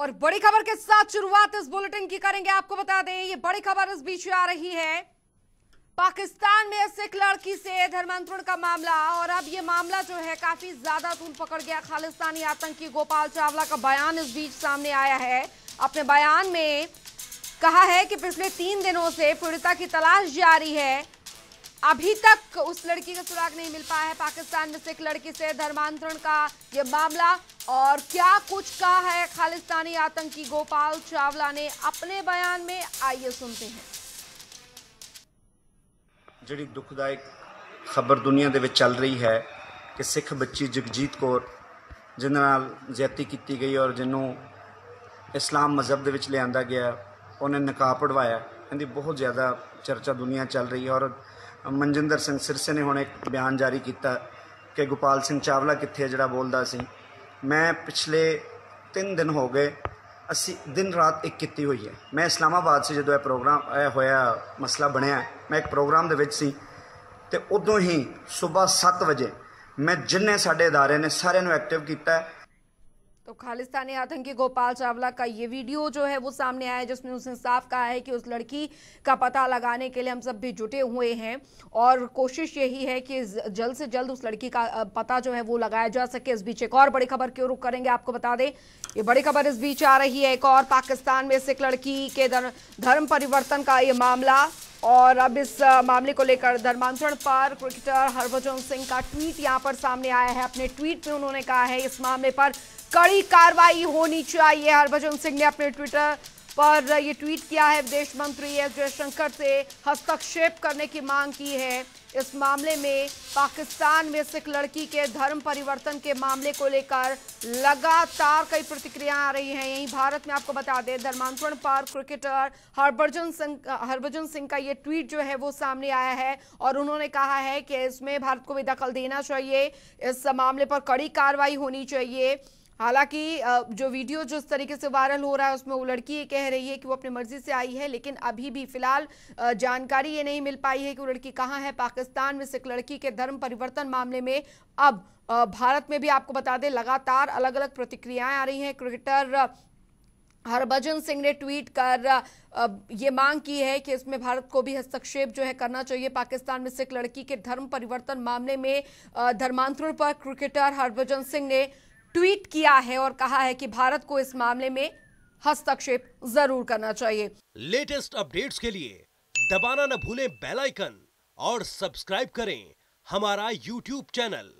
और बड़ी खबर के साथ शुरुआत इस बुलेटिन की करेंगे आपको बता दें ये बड़ी खबर इस बीच आ रही है पाकिस्तान में सिख लड़की से धर्मांतरण का मामला और अब ये मामला जो है काफी ज्यादा तूल पकड़ गया खालिस्तानी आतंकी गोपाल चावला का बयान इस बीच सामने आया है अपने बयान में कहा है कि पिछले तीन दिनों से पीड़िता की तलाश जारी है अभी तक उस लड़की का सुराग नहीं मिल पाया है पाकिस्तान में से एक लड़की से धर्मांतरण का ये मामला और क्या कुछ कहा है खालिस्तानी आतंकी गोपाल चावला ने अपने बयान में आइए सुनते हैं ਜਿਹੜੀ ਦੁਖਦਾਇਕ ਖਬਰ ਦੁਨੀਆ ਦੇ ਵਿੱਚ ਚੱਲ ਰਹੀ ਹੈ ਕਿ ਸਿੱਖ ਬੱਚੀ ਜਗਜੀਤ ਕੌਰ ਜਿਨ ਨਾਲ ਜ਼ਿਆਤੀ ਕੀਤੀ ਗਈ ਔਰ ਜਿਹਨੂੰ ਇਸਲਾਮ ਮਜ਼ਹਬ ਦੇ ਵਿੱਚ ਲਿਆਂਦਾ ਗਿਆ ਉਹਨੇ ਨਕਾਬ ਪੜਵਾਇਆ ਇਹਦੀ ਬਹੁਤ ਜ਼ਿਆਦਾ ਚਰਚਾ ਦੁਨੀਆ ਚੱਲ ਰਹੀ ਹੈ ਔਰ ਮਨਜਿੰਦਰ ਸਿੰਘ ਸਿਰਸੇ ਨੇ ਹੁਣ ਇੱਕ ਬਿਆਨ ਜਾਰੀ ਕੀਤਾ ਕਿ ਗੋਪਾਲ ਸਿੰਘ ਚਾਵਲਾ ਕਿੱਥੇ ਹੈ ਜਿਹੜਾ ਬੋਲਦਾ ਸੀ ਮੈਂ ਪਿਛਲੇ 3 ਦਿਨ ਹੋ ਗਏ ਅਸੀਂ ਦਿਨ ਰਾਤ ਇੱਕ ਕੀਤੀ ਹੋਈ ਹੈ ਮੈਂ ਇਸਲਾਮਾਬਾਦ ਸੇ ਜਦੋਂ ਇਹ ਪ੍ਰੋਗਰਾਮ ਹੋਇਆ ਮਸਲਾ ਬਣਿਆ ਮੈਂ ਇੱਕ ਪ੍ਰੋਗਰਾਮ ਦੇ ਵਿੱਚ ਸੀ ਤੇ ਉਦੋਂ ਹੀ ਸਵੇਰ 7 ਵਜੇ ਮੈਂ ਜਿੰਨੇ ਸਾਡੇ ادارے ਨੇ ਸਾਰਿਆਂ ਨੂੰ ਐਕਟਿਵ ਕੀਤਾ तो खालिस्तानी आतंकी गोपाल चावला का ये वीडियो जो है वो सामने आया जिसमें उसने साफ कहा है कि उस लड़की का पता लगाने के लिए हम सब भी जुटे हुए हैं और कोशिश यही है कि जल्द से जल्द उस लड़की का पता जो है वो लगाया जा सके इस बीच एक और बड़ी खबर क्यों रुक करेंगे आपको बता दें ये बड़ी खबर इस बीच आ रही है एक और पाकिस्तान में सिख लड़की के धर्म परिवर्तन का ये मामला और अब इस मामले को लेकर धर्मांतरण पर क्रिकेटर हरभजन सिंह का ट्वीट यहां पर सामने आया है अपने ट्वीट में उन्होंने कहा है इस मामले पर कड़ी कार्रवाई होनी चाहिए हरभजन सिंह ने अपने ट्विटर पर ये ट्वीट किया है विदेश मंत्री एस जयशंकर से हस्तक्षेप करने की मांग की है इस मामले में पाकिस्तान में सिख लड़की के धर्म परिवर्तन के मामले को लेकर लगातार कई प्रतिक्रियाएं आ रही हैं यहीं भारत में आपको बता दें धर्मांतरण पर क्रिकेटर हरभजन सिंह हरभजन सिंह का ये ट्वीट जो है वो सामने आया है और उन्होंने कहा है कि इसमें भारत को भी दखल देना चाहिए इस मामले पर कड़ी कार्रवाई होनी चाहिए हालांकि जो वीडियो जिस तरीके से वायरल हो रहा है उसमें वो लड़की ये कह रही है कि वो अपनी मर्जी से आई है लेकिन अभी भी फिलहाल जानकारी ये नहीं मिल पाई है कि वो लड़की कहाँ है पाकिस्तान में सिख लड़की के धर्म परिवर्तन मामले में अब भारत में भी आपको बता दें लगातार अलग अलग प्रतिक्रियाएं आ रही हैं क्रिकेटर हरभजन सिंह ने ट्वीट कर ये मांग की है कि इसमें भारत को भी हस्तक्षेप जो है करना चाहिए पाकिस्तान में सिख लड़की के धर्म परिवर्तन मामले में धर्मांतरण पर क्रिकेटर हरभजन सिंह ने ट्वीट किया है और कहा है कि भारत को इस मामले में हस्तक्षेप जरूर करना चाहिए लेटेस्ट अपडेट्स के लिए दबाना न भूलें बेल आइकन और सब्सक्राइब करें हमारा यूट्यूब चैनल